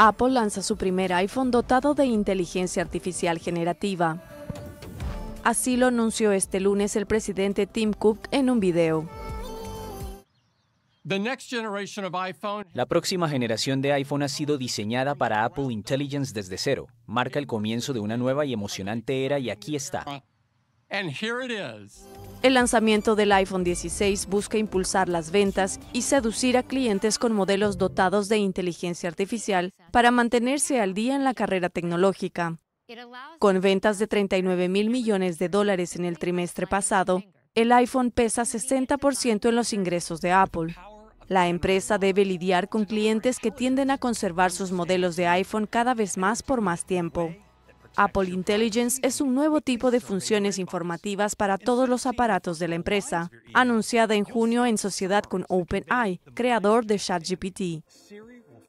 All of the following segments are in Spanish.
Apple lanza su primer iPhone dotado de inteligencia artificial generativa. Así lo anunció este lunes el presidente Tim Cook en un video. La próxima generación de iPhone ha sido diseñada para Apple Intelligence desde cero. Marca el comienzo de una nueva y emocionante era y aquí está. El lanzamiento del iPhone 16 busca impulsar las ventas y seducir a clientes con modelos dotados de inteligencia artificial para mantenerse al día en la carrera tecnológica. Con ventas de 39 mil millones de dólares en el trimestre pasado, el iPhone pesa 60% en los ingresos de Apple. La empresa debe lidiar con clientes que tienden a conservar sus modelos de iPhone cada vez más por más tiempo. Apple Intelligence es un nuevo tipo de funciones informativas para todos los aparatos de la empresa, anunciada en junio en sociedad con OpenAI, creador de ChatGPT.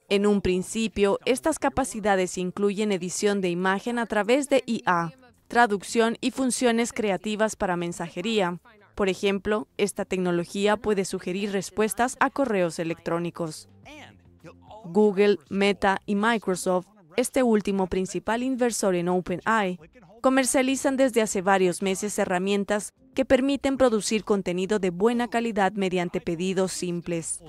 En un principio, estas capacidades incluyen edición de imagen a través de IA, traducción y funciones creativas para mensajería. Por ejemplo, esta tecnología puede sugerir respuestas a correos electrónicos. Google, Meta y Microsoft este último principal inversor en OpenAI, comercializan desde hace varios meses herramientas que permiten producir contenido de buena calidad mediante pedidos simples.